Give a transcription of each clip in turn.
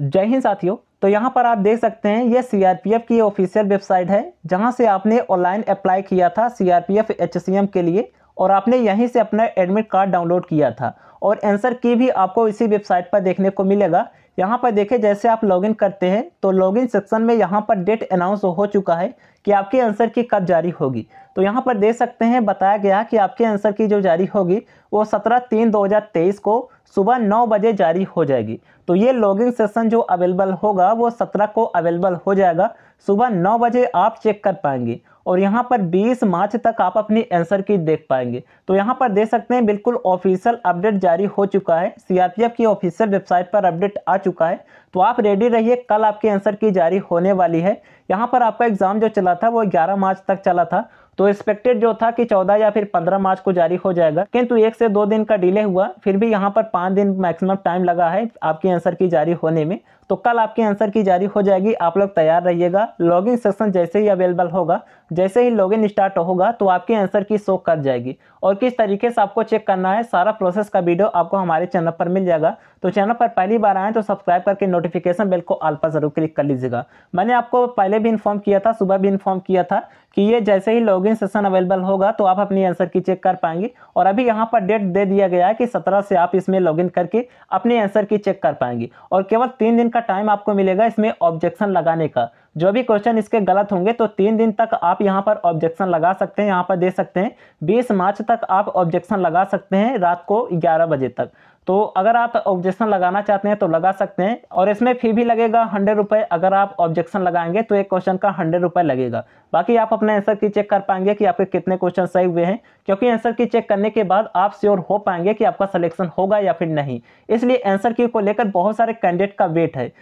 जय हिंद साथियों तो यहाँ पर आप देख सकते हैं ये सीआरपीएफ की ऑफिशियल वेबसाइट है जहाँ से आपने ऑनलाइन अप्लाई किया था सीआरपीएफ एचसीएम के लिए और आपने यहीं से अपना एडमिट कार्ड डाउनलोड किया था और आंसर की भी आपको इसी वेबसाइट पर देखने को मिलेगा यहाँ पर देखें जैसे आप लॉगिन करते हैं तो लॉगिन सेक्शन में यहाँ पर डेट अनाउंस हो चुका है कि आपके आंसर की कब जारी होगी तो यहाँ पर देख सकते हैं बताया गया कि आपके आंसर की जो जारी होगी वो सत्रह तीन दो हज़ार तेईस को सुबह नौ बजे जारी हो जाएगी तो ये लॉगिन सेशन जो अवेलेबल होगा वो सत्रह को अवेलेबल हो जाएगा सुबह नौ बजे आप चेक कर पाएंगे और यहाँ पर 20 मार्च तक आप अपनी आंसर की देख पाएंगे तो यहाँ पर देख सकते हैं बिल्कुल ऑफिशियल अपडेट जारी हो चुका है सीआरपीएफ की ऑफिशियल वेबसाइट पर अपडेट आ चुका है तो आप रेडी रहिए कल आपकी आंसर की जारी होने वाली है यहाँ पर आपका एग्ज़ाम जो चला था वो ग्यारह मार्च तक चला था तो एक्सपेक्टेड जो था कि 14 या फिर 15 मार्च को जारी हो जाएगा किंतु एक से दो दिन का डिले हुआ फिर भी यहाँ पर पाँच दिन मैक्सिमम टाइम लगा है आपकी आंसर की जारी होने में तो कल आपकी आंसर की जारी हो जाएगी आप लोग तैयार रहिएगा लॉगिन सेक्शन जैसे ही अवेलेबल होगा जैसे ही लॉगिन स्टार्ट होगा तो आपके आंसर की शो कर जाएगी और किस तरीके से आपको चेक करना है सारा प्रोसेस का वीडियो आपको हमारे चैनल पर मिल जाएगा तो चैनल पर पहली बार आए तो सब्सक्राइब करके नोटिफिकेशन बेल को आल पर ज़रूर क्लिक कर लीजिएगा मैंने आपको पहले भी इन्फॉर्म किया था सुबह भी इन्फॉर्म किया था कि ये जैसे ही लॉगिन सेशन अवेलेबल होगा तो आप अपनी आंसर की चेक कर पाएंगे और अभी यहाँ पर डेट दे दिया गया है कि सत्रह से आप इसमें लॉगिन करके अपनी आंसर की चेक कर पाएंगे और केवल तीन दिन का टाइम आपको मिलेगा इसमें ऑब्जेक्शन लगाने का जो भी क्वेश्चन इसके गलत होंगे तो तीन दिन तक आप यहाँ पर ऑब्जेक्शन लगा सकते हैं यहाँ पर दे सकते हैं बीस मार्च तक आप ऑब्जेक्शन लगा सकते हैं रात को ग्यारह बजे तक तो अगर आप ऑब्जेक्शन लगाना चाहते हैं तो लगा सकते हैं और इसमें फ़ी भी लगेगा हंड्रेड रुपये अगर आप ऑब्जेक्शन लगाएंगे तो एक क्वेश्चन का हंड्रेड रुपये लगेगा बाकी आप अपने आंसर की चेक कर पाएंगे कि आपके कितने क्वेश्चन सही हुए हैं क्योंकि आंसर की चेक करने के बाद आप श्योर हो पाएंगे कि आपका सलेक्शन होगा या फिर नहीं इसलिए आंसर की को लेकर बहुत सारे कैंडिडेट का वेट है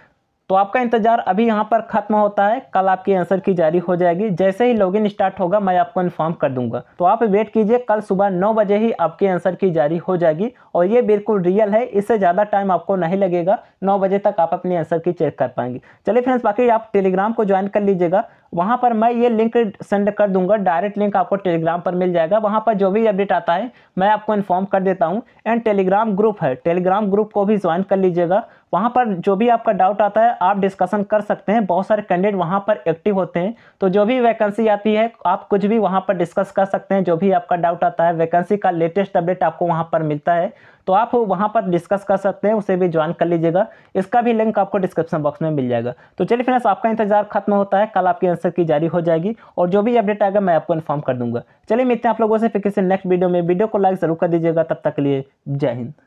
तो आपका इंतजार अभी यहाँ पर खत्म होता है कल आपकी आंसर की जारी हो जाएगी जैसे ही लॉगिन स्टार्ट होगा मैं आपको इन्फॉर्म कर दूंगा तो आप वेट कीजिए कल सुबह नौ बजे ही आपकी आंसर की जारी हो जाएगी और ये बिल्कुल रियल है इससे ज़्यादा टाइम आपको नहीं लगेगा नौ बजे तक आप अपनी आंसर की चेक कर पाएंगे चलिए फ्रेंड्स बाकी आप टेलीग्राम को ज्वाइन कर लीजिएगा वहाँ पर मैं ये लिंक सेंड कर दूंगा डायरेक्ट लिंक आपको टेलीग्राम पर मिल जाएगा वहाँ पर जो भी अपडेट आता है मैं आपको इन्फॉर्म कर देता हूँ एंड टेलीग्राम ग्रुप है टेलीग्राम ग्रुप को भी ज्वाइन कर लीजिएगा वहाँ पर जो भी आपका डाउट आता है आप डिस्कशन कर सकते हैं बहुत सारे कैंडिडेट वहाँ पर एक्टिव होते हैं तो जो भी वैकेंसी आती है आप कुछ भी वहाँ पर डिस्कस कर सकते हैं जो भी आपका डाउट आता है वैकेंसी का लेटेस्ट अपडेट आपको वहाँ पर मिलता है तो आप वहाँ पर डिस्कस कर सकते हैं उसे भी ज्वाइन कर लीजिएगा इसका भी लिंक आपको डिस्क्रिप्शन बॉक्स में मिल जाएगा तो चलिए फ्रेंड्स आपका इंतजार खत्म होता है कल आपकी आंसर की जारी हो जाएगी और जो भी अपडेट आएगा मैं आपको इन्फॉर्म कर दूँगा चलिए मिलते हैं आप लोगों से फिर किसी नेक्स्ट वीडियो में वीडियो को लाइक जरूर कर दीजिएगा तब तक के लिए जय हिंद